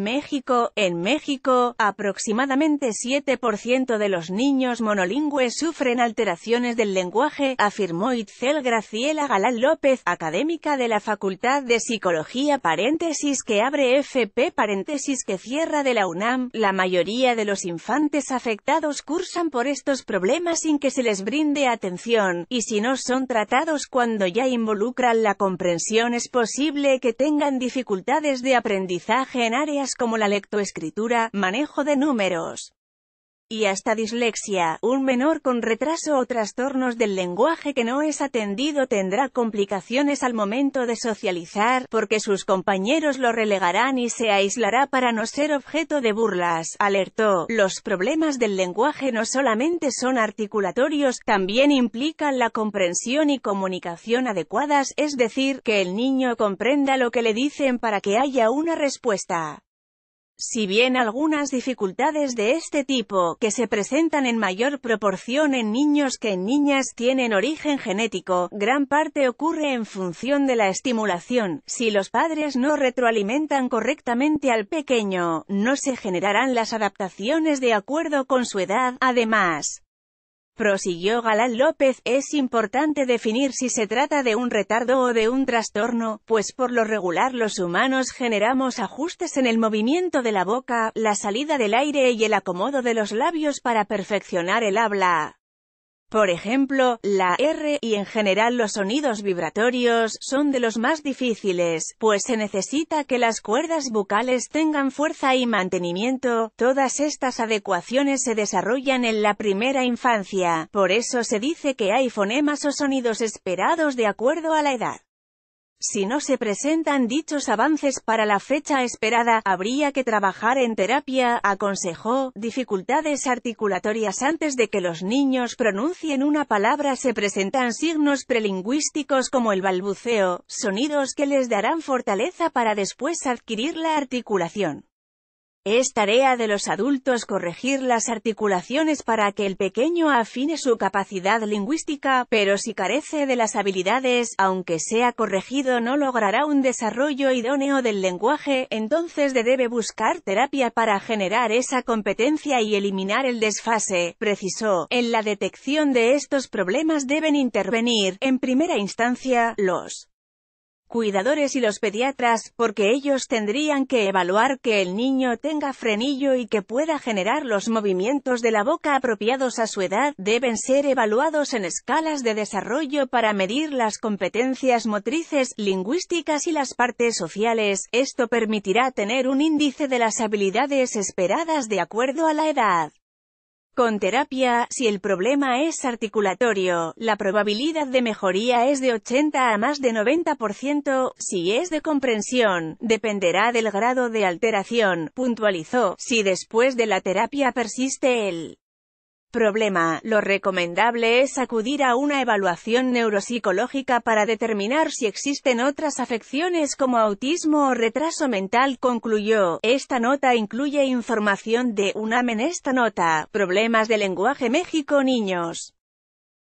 México. En México, aproximadamente 7% de los niños monolingües sufren alteraciones del lenguaje, afirmó Itzel Graciela Galán López, académica de la Facultad de Psicología paréntesis que abre FP paréntesis que cierra de la UNAM. La mayoría de los infantes afectados cursan por estos problemas sin que se les brinde atención, y si no son tratados cuando ya involucran la comprensión es posible que tengan dificultades de aprendizaje en áreas como la lectoescritura, manejo de números y hasta dislexia, un menor con retraso o trastornos del lenguaje que no es atendido tendrá complicaciones al momento de socializar, porque sus compañeros lo relegarán y se aislará para no ser objeto de burlas, alertó. Los problemas del lenguaje no solamente son articulatorios, también implican la comprensión y comunicación adecuadas, es decir, que el niño comprenda lo que le dicen para que haya una respuesta. Si bien algunas dificultades de este tipo, que se presentan en mayor proporción en niños que en niñas, tienen origen genético, gran parte ocurre en función de la estimulación. Si los padres no retroalimentan correctamente al pequeño, no se generarán las adaptaciones de acuerdo con su edad. Además, Prosiguió Galán López, es importante definir si se trata de un retardo o de un trastorno, pues por lo regular los humanos generamos ajustes en el movimiento de la boca, la salida del aire y el acomodo de los labios para perfeccionar el habla. Por ejemplo, la R y en general los sonidos vibratorios son de los más difíciles, pues se necesita que las cuerdas bucales tengan fuerza y mantenimiento. Todas estas adecuaciones se desarrollan en la primera infancia, por eso se dice que hay fonemas o sonidos esperados de acuerdo a la edad. Si no se presentan dichos avances para la fecha esperada, habría que trabajar en terapia, aconsejó, dificultades articulatorias antes de que los niños pronuncien una palabra se presentan signos prelingüísticos como el balbuceo, sonidos que les darán fortaleza para después adquirir la articulación. Es tarea de los adultos corregir las articulaciones para que el pequeño afine su capacidad lingüística, pero si carece de las habilidades, aunque sea corregido no logrará un desarrollo idóneo del lenguaje, entonces debe buscar terapia para generar esa competencia y eliminar el desfase, precisó. En la detección de estos problemas deben intervenir, en primera instancia, los cuidadores y los pediatras, porque ellos tendrían que evaluar que el niño tenga frenillo y que pueda generar los movimientos de la boca apropiados a su edad, deben ser evaluados en escalas de desarrollo para medir las competencias motrices, lingüísticas y las partes sociales, esto permitirá tener un índice de las habilidades esperadas de acuerdo a la edad. Con terapia, si el problema es articulatorio, la probabilidad de mejoría es de 80 a más de 90%, si es de comprensión, dependerá del grado de alteración, puntualizó, si después de la terapia persiste el Problema. Lo recomendable es acudir a una evaluación neuropsicológica para determinar si existen otras afecciones como autismo o retraso mental, concluyó. Esta nota incluye información de una. menesta esta nota. Problemas de lenguaje México Niños.